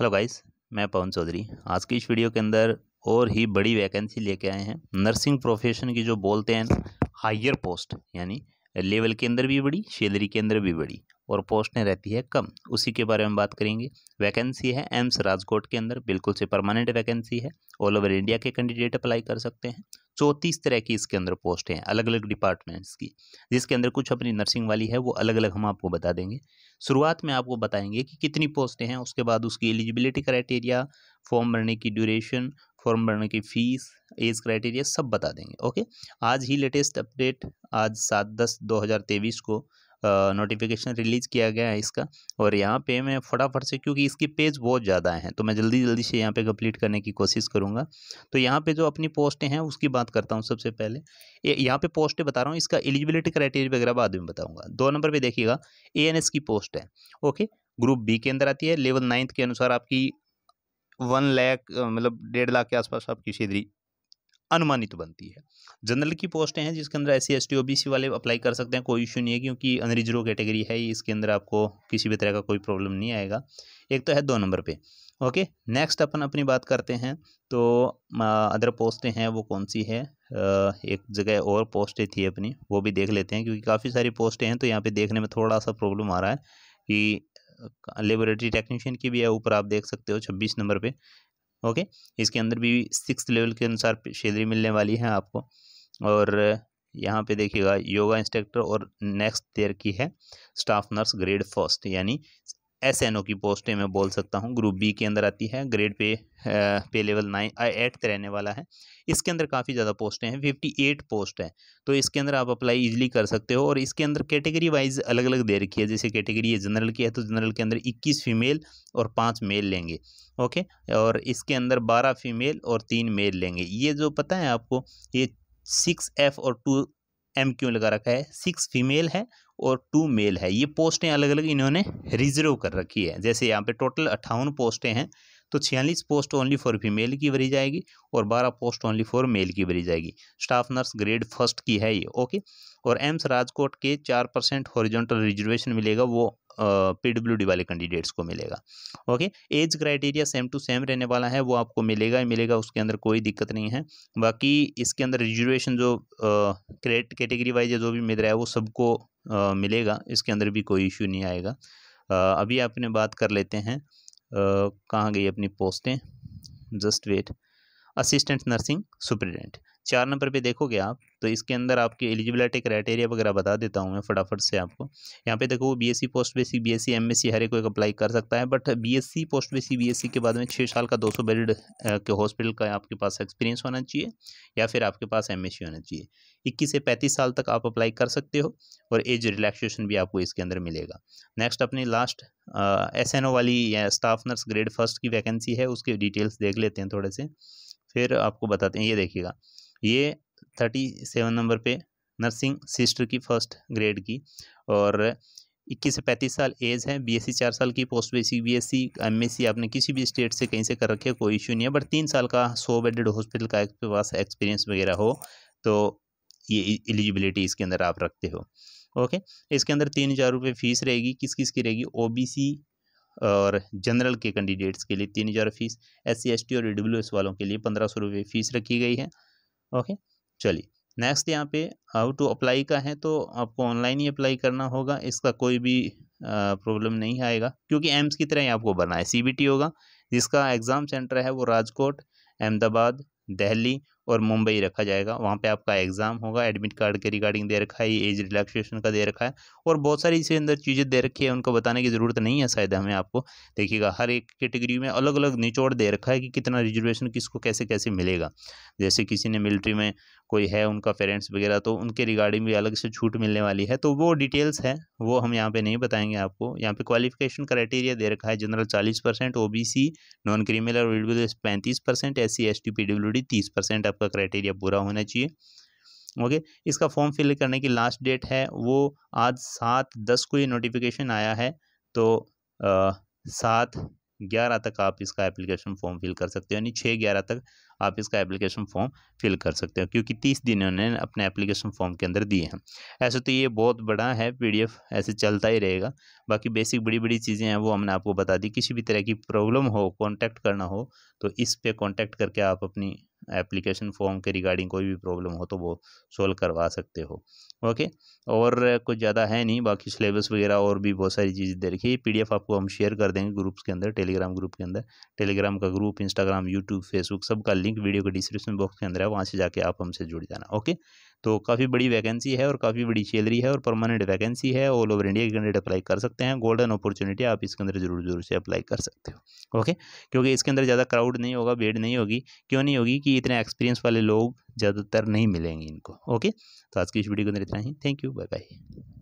hello guys मैं पवन चौधरी आज की इस वीडियो के अंदर और ही बड़ी वैकेंसी लेके आए हैं नर्सिंग प्रोफेशन की जो बोलते हैं हायर पोस्ट यानी लेवल के अंदर भी बड़ी सैलरी के अंदर भी बड़ी और पोस्टें रहती है कम उसी के बारे में बात करेंगे वैकेंसी है एम्स राजकोट के अंदर बिल्कुल से परमानेंट वैकेंसी है ऑल ओवर इंडिया के कैंडिडेट अप्लाई कर सकते हैं चौंतीस तरह की इसके अंदर पोस्ट हैं अलग अलग डिपार्टमेंट्स की जिसके अंदर कुछ अपनी नर्सिंग वाली है वो अलग अलग हम आपको बता देंगे शुरुआत में आपको बताएंगे कि कितनी पोस्टें हैं उसके बाद उसकी एलिजिबिलिटी क्राइटेरिया फॉर्म भरने की ड्यूरेशन फॉर्म भरने की फ़ीस एज क्राइटेरिया सब बता देंगे ओके आज ही लेटेस्ट अपडेट आज सात दस दो हज़ार तेईस को नोटिफिकेशन रिलीज़ किया गया है इसका और यहाँ पे मैं फटाफट से क्योंकि इसकी पेज बहुत ज़्यादा है तो मैं जल्दी जल्दी से यहाँ पे कंप्लीट करने की कोशिश करूँगा तो यहाँ पे जो अपनी पोस्टें हैं उसकी बात करता हूँ सबसे पहले यहाँ पे पोस्टें बता रहा हूँ इसका एलिजिबिलिटी क्राइटेरिया वगैरह बाद में बताऊँगा दो नंबर पर देखिएगा ए की पोस्ट है ओके ग्रुप बी के अंदर आती है लेवल नाइन्थ के अनुसार आपकी वन लैख मतलब डेढ़ लाख के आसपास आपकी सैलरी अनुमानित बनती है जनरल की पोस्टें हैं जिसके अंदर S C S T O B C वाले अप्लाई कर सकते हैं कोई इशू नहीं है क्योंकि अनरिजर्व कैटेगरी है इसके अंदर आपको किसी भी तरह का कोई प्रॉब्लम नहीं आएगा एक तो है दो नंबर पे ओके नेक्स्ट अपन अपनी बात करते हैं तो अदर पोस्टें हैं वो कौन सी है एक जगह और पोस्टें थी अपनी वो भी देख लेते हैं क्योंकि काफ़ी सारी पोस्टें हैं तो यहाँ पे देखने में थोड़ा सा प्रॉब्लम आ रहा है कि लेबोरेटरी टेक्नीशियन की भी है ऊपर आप देख सकते हो छब्बीस नंबर पर ओके इसके अंदर भी सिक्स लेवल के अनुसार सैलरी मिलने वाली है आपको और यहाँ पे देखिएगा योगा इंस्ट्रक्टर और नेक्स्ट ईयर की है स्टाफ नर्स ग्रेड फर्स्ट यानी एस एन ओ की पोस्टें मैं बोल सकता हूँ ग्रुप बी के अंदर आती है ग्रेड पे पे लेवल नाइन एट रहने वाला है इसके अंदर काफ़ी ज़्यादा पोस्टें हैं फिफ्टी एट पोस्ट है तो इसके अंदर आप अप्लाई ईजिली कर सकते हो और इसके अंदर कैटेगरी वाइज अलग अलग दे रखी है जैसे कैटेगरी ये जनरल की है तो जनरल के अंदर इक्कीस फीमेल और पाँच मेल लेंगे ओके और इसके अंदर बारह फीमेल और तीन मेल लेंगे ये जो पता है आपको ये सिक्स एफ और टू एम क्यों लगा रखा है सिक्स फीमेल है और टू मेल है ये पोस्टें अलग अलग इन्होंने रिजर्व कर रखी है जैसे यहाँ पे टोटल अट्ठावन पोस्टें हैं तो छियालीस पोस्ट ओनली फॉर फीमेल की भरी जाएगी और बारह पोस्ट ओनली फॉर मेल की भरी जाएगी स्टाफ नर्स ग्रेड फर्स्ट की है ये ओके और एम्स राजकोट के चार परसेंट हॉरिजेंटल रिजर्वेशन मिलेगा वो पी डब्ल्यू डी वाले कैंडिडेट्स को मिलेगा okay age criteria same to same रहने वाला है वो आपको मिलेगा ही मिलेगा उसके अंदर कोई दिक्कत नहीं है बाकी इसके अंदर रिजर्वेशन जो क्रेट कैटेगरी वाइज जो भी मिल रहा है वो सबको मिलेगा इसके अंदर भी कोई इश्यू नहीं आएगा आ, अभी आपने बात कर लेते हैं कहाँ गई अपनी पोस्टें just wait assistant nursing superintendent चार नंबर पे देखोगे आप तो इसके अंदर आपके एलिजिबिलिटी क्राइटेरिया वगैरह बता देता हूँ मैं फटाफट से आपको यहाँ पे देखो BSc post basic BSc MSc हर एक कोई अप्लाई कर सकता है but BSc post basic BSc के बाद में छः साल का दो सौ बेड के हॉस्पिटल का आपके पास एक्सपीरियंस होना चाहिए या फिर आपके पास सी e होना चाहिए इक्कीस से पैंतीस साल तक आप अप्लाई कर सकते हो और एज रिलैक्सेशन भी आपको इसके अंदर मिलेगा नेक्स्ट अपनी लास्ट एस एन ओ वाली स्टाफ नर्स ग्रेड फर्स्ट की वैकेंसी है उसके डिटेल्स देख लेते हैं थोड़े से फिर आपको बताते हैं ये देखिएगा ये थर्टी सेवन नंबर पे नर्सिंग सिस्टर की फर्स्ट ग्रेड की और इक्कीस से पैंतीस साल एज है बीएससी चार साल की पोस्ट बेसिक बीएससी एमएससी आपने किसी भी स्टेट से कहीं से कर रखे कोई इशू नहीं है बट तीन साल का सौ बेडेड हॉस्पिटल का पास तो एक्सपीरियंस वगैरह हो तो ये एलिजिबिलिटी इसके अंदर आप रखते हो ओके इसके अंदर तीन हज़ार रुपये फीस रहेगी किस किस की रहेगी ओ और जनरल के कैंडिडेट्स के लिए तीन हज़ार फीस एस सी और ई वालों के लिए पंद्रह सौ रुपये फ़ीस रखी गई है ओके चलिए नेक्स्ट यहाँ पे हाउ टू अप्लाई का है तो आपको ऑनलाइन ही अप्लाई करना होगा इसका कोई भी प्रॉब्लम नहीं आएगा क्योंकि एम्स की तरह ही आपको बनना है सी होगा जिसका एग्ज़ाम सेंटर है वो राजकोट अहमदाबाद दिल्ली और मुंबई रखा जाएगा वहाँ पे आपका एग्ज़ाम होगा एडमिट कार्ड के रिगार्डिंग दे रखा है एज रिलैक्सेशन का दे रखा है और बहुत सारी इसके अंदर चीज़ें दे रखी है उनको बताने की ज़रूरत नहीं है शायद हमें आपको देखिएगा हर एक कैटेगरी में अलग अलग निचोड़ दे रखा है कि कितना रिजर्वेशन किसको कैसे कैसे मिलेगा जैसे किसी ने मिलिट्री में कोई है उनका पेरेंट्स वगैरह तो उनके रिगार्डिंग भी अलग से छूट मिलने वाली है तो वो डिटेल्स है वो हम यहाँ पे नहीं बताएंगे आपको यहाँ पे क्वालिफिकेशन क्राइटेरिया दे रखा है जनरल चालीस परसेंट ओ नॉन क्रिमिनल और पैंतीस percent S C S T P W D तीस परसेंट आपका क्राइटेरिया पूरा होना चाहिए ओके इसका फॉर्म फिल करने की लास्ट डेट है वो आज सात दस को ये नोटिफिकेशन आया है तो सात ग्यारह तक आप इसका एप्लीकेशन फॉर्म फिल कर सकते हो यानी छः ग्यारह तक आप इसका एप्लीकेशन फॉर्म फिल कर सकते हो क्योंकि तीस दिन उन्होंने अपने एप्लीकेशन फॉर्म के अंदर दिए हैं ऐसे तो ये बहुत बड़ा है पीडीएफ ऐसे चलता ही रहेगा बाकी बेसिक बड़ी बड़ी चीज़ें हैं वो हमने आपको बता दी किसी भी तरह की प्रॉब्लम हो कॉन्टैक्ट करना हो तो इस पर कॉन्टैक्ट करके आप अपनी एप्लीकेशन फॉर्म के रिगार्डिंग कोई भी प्रॉब्लम हो तो वो सोल्व करवा सकते हो ओके और कुछ ज़्यादा है नहीं बाकी सिलेबस वगैरह और भी बहुत सारी चीज़ें दे रखी है पी आपको हम शेयर कर देंगे ग्रुप्स के अंदर टेलीग्राम ग्रुप के अंदर टेलीग्राम का ग्रुप इंस्टाग्राम यूट्यूब फेसबुक सब का लिंक वीडियो के डिस्क्रिप्शन बॉक्स के अंदर है वहाँ से जाके आप हमसे जुड़ जाना ओके तो काफ़ी बड़ी वैकेंसी है और काफ़ी बड़ी सैलरी है और परमानेंट वैकेंसी है ऑल ओवर इंडिया के कैंडिडेट अप्लाई कर सकते हैं गोल्डन अपॉर्चुनिटी आप इसके अंदर जरूर जरूर से अप्लाई कर सकते हो ओके क्योंकि इसके अंदर ज़्यादा क्राउड नहीं होगा भीड़ नहीं होगी क्यों नहीं होगी कि इतने एक्सपीरियंस वाले लोग ज़्यादातर नहीं मिलेंगे इनको ओके तो आज की इस वीडियो के अंदर इतना ही थैंक यू बाय बाय